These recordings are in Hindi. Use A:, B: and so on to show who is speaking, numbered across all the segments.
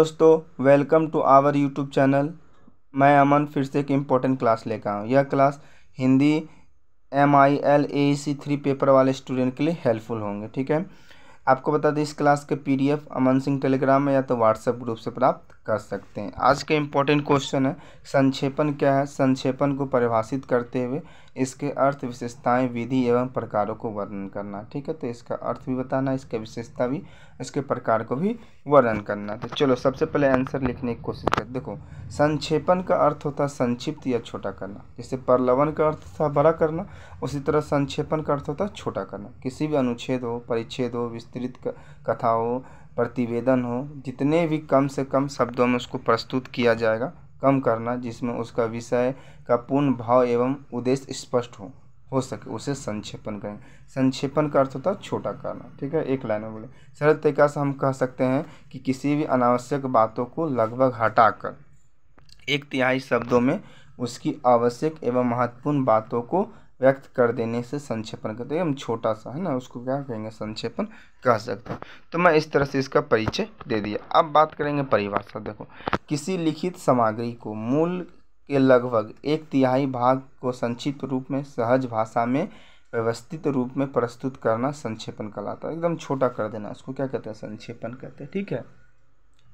A: दोस्तों welcome to our YouTube channel मैं अमन फिर से एक इम्पोर्टेंट क्लास लेकर आऊँ यह class Hindi M I L A C three paper वाले स्टूडेंट के लिए हेल्पफुल होंगे ठीक है आपको बता दें इस क्लास के पीडीएफ अमन सिंह टेलीग्राम में या तो व्हाट्सएप ग्रुप से प्राप्त कर सकते हैं आज के इम्पोर्टेंट क्वेश्चन है संक्षेपण क्या है संक्षेपण को परिभाषित करते हुए इसके अर्थ विशेषताएं विधि एवं प्रकारों को वर्णन करना ठीक है तो इसका अर्थ भी बताना इसके विशेषता भी इसके प्रकार को भी वर्णन करना तो चलो सबसे पहले आंसर लिखने की कोशिश करें देखो संक्षेपण का अर्थ होता है संक्षिप्त या छोटा करना जैसे परलवन का अर्थ था बड़ा करना उसी तरह संक्षेपण का अर्थ होता है छोटा करना किसी भी अनुच्छेद हो परिच्छेद हो विस्तार विस्तृत कथा हो प्रतिवेदन हो जितने भी कम से कम शब्दों में उसको प्रस्तुत किया जाएगा कम करना जिसमें उसका विषय का पूर्ण भाव एवं उद्देश्य स्पष्ट हो हो सके उसे संक्षेपण करें संक्षेपण का अर्थ होता है छोटा करना ठीक है एक लाइन में बोले सरल तरीका से हम कह सकते हैं कि किसी भी अनावश्यक बातों को लगभग हटाकर एक तिहाई शब्दों में उसकी आवश्यक एवं महत्वपूर्ण बातों को व्यक्त कर देने से संक्षेपण कहते हैं हम छोटा सा है ना उसको क्या कहेंगे संक्षेपण कह सकते हैं तो मैं इस तरह से इसका परिचय दे दिया अब बात करेंगे परिभाषा देखो किसी लिखित सामग्री को मूल के लगभग एक तिहाई भाग को संक्षिप्त रूप में सहज भाषा में व्यवस्थित रूप में प्रस्तुत करना संक्षेपण कहलाता है एकदम छोटा कर देना उसको क्या कहते हैं संक्षेपण कहते हैं ठीक है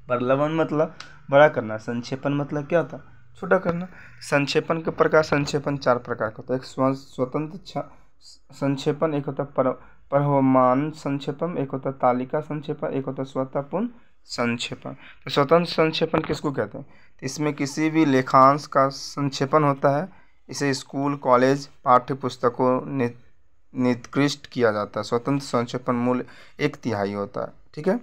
A: प्रलवन मतलब बड़ा करना संक्षेपण मतलब क्या होता है छोटा करना संक्षेपण के प्रकार संक्षेपण चार प्रकार का होता है एक स्वतंत्र संक्षेपण एक होता है प्रहमान संक्षेपण एक होता है तालिका संक्षेपण एक होता है स्वतःपूर्ण संक्षेपण तो स्वतंत्र संक्षेपण किसको कहते हैं तो इसमें किसी भी लेखांश का संक्षेपण होता है इसे स्कूल कॉलेज पाठ्य पुस्तकों ने निकृष्ट किया जाता है स्वतंत्र संक्षेपण मूल्य एक तिहाई होता है ठीक है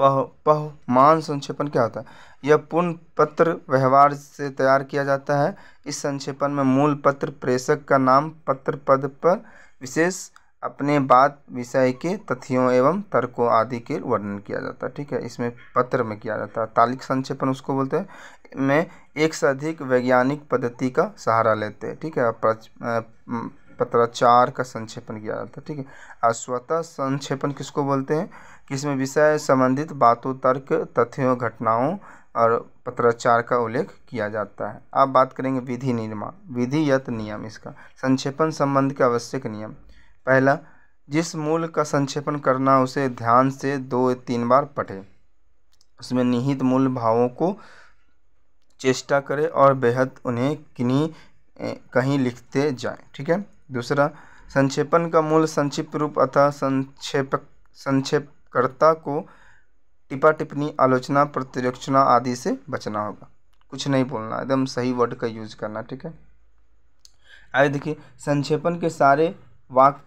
A: पह पहमान संक्षेपण क्या होता है यह पूर्ण पत्र व्यवहार से तैयार किया जाता है इस संक्षेपण में मूल पत्र प्रेषक का नाम पत्र पद पर विशेष अपने बात विषय के तथ्यों एवं तर्कों आदि के वर्णन किया जाता है ठीक है इसमें पत्र में किया जाता है तालिक संक्षेपण उसको बोलते हैं में एक से अधिक वैज्ञानिक पद्धति का सहारा लेते हैं ठीक है पत्राचार का संक्षेपण किया जाता है ठीक है स्वतः संक्षेपण किसको बोलते हैं कि इसमें विषय संबंधित बातों तर्क तथ्यों घटनाओं और पत्राचार का उल्लेख किया जाता है अब बात करेंगे विधि निर्माण विधियत नियम इसका संक्षेपण संबंध के आवश्यक नियम पहला जिस मूल का संक्षेपण करना उसे ध्यान से दो तीन बार पढ़े उसमें निहित मूल भावों को चेष्टा करें और बेहद उन्हें किन्हीं कहीं लिखते जाएं ठीक है दूसरा संक्षेपण का मूल संक्षिप्त रूप अतः संक्षेपक संक्षेपकर्ता को टिपा टिप्पणी आलोचना प्रतिरक्षणा आदि से बचना होगा कुछ नहीं बोलना एकदम सही वर्ड का यूज करना ठीक है आगे देखिए संक्षेपण के सारे वाक्य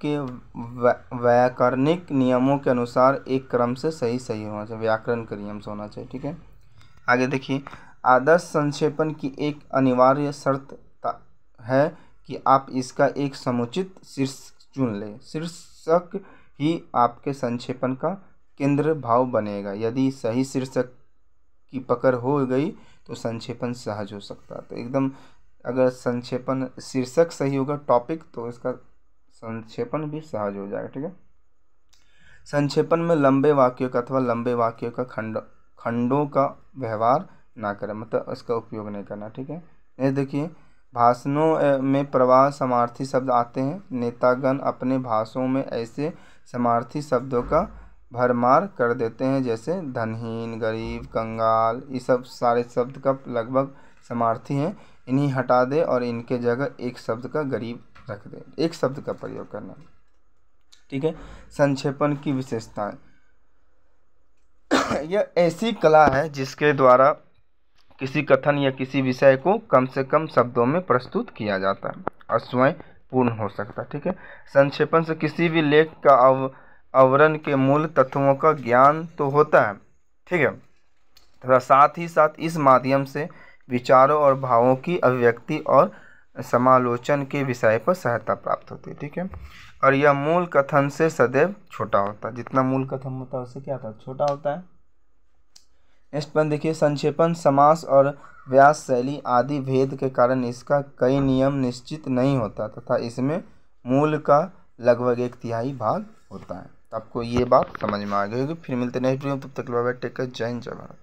A: के व्याकरणिक नियमों के अनुसार एक क्रम से सही सही होना चाहिए व्याकरण के नियम से होना चाहिए ठीक है आगे देखिए आदर्श संक्षेपण की एक अनिवार्य शर्त है कि आप इसका एक समुचित शीर्षक चुन लें शीर्षक ही आपके संक्षेपण का केंद्र भाव बनेगा यदि सही शीर्षक की पकड़ हो गई तो संक्षेपण सहज हो सकता है तो एकदम अगर संक्षेपण शीर्षक सही होगा टॉपिक तो इसका संक्षेपण भी सहज हो जाएगा ठीक है संक्षेपण में लंबे वाक्यों का अथवा लंबे वाक्यों का खंड खंडों का व्यवहार ना करें मतलब इसका उपयोग नहीं करना ठीक है ये देखिए भाषणों में प्रवाह समार्थी शब्द आते हैं नेतागण अपने भाषणों में ऐसे समार्थी शब्दों का भरमार कर देते हैं जैसे धनहीन गरीब कंगाल ये सब सारे शब्द का लगभग समार्थी हैं इन्हीं हटा दे और इनके जगह एक शब्द का गरीब रख दे एक शब्द का प्रयोग करना ठीक है संक्षेपण की विशेषताएं यह ऐसी कला है जिसके द्वारा किसी कथन या किसी विषय को कम से कम शब्दों में प्रस्तुत किया जाता है और स्वयं पूर्ण हो सकता है ठीक है संक्षेपण से किसी भी लेख का अव आवरण के मूल तत्वों का ज्ञान तो होता है ठीक है तथा साथ ही साथ इस माध्यम से विचारों और भावों की अभिव्यक्ति और समालोचन के विषय पर सहायता प्राप्त होती है ठीक है और यह मूल कथन से सदैव छोटा होता है जितना मूल कथन होता है उससे क्या होता है छोटा होता है नेक्स्ट पॉइंट देखिए संक्षेपण समास और व्यास शैली आदि भेद के कारण इसका कई नियम निश्चित नहीं होता तथा इसमें मूल का लगभग एक तिहाई भाग होता है आपको ये बात समझ में आ गई होगी फिर मिलते नेक्स्ट वीडियो तब तक बाय टेक जय हिंद जय भारत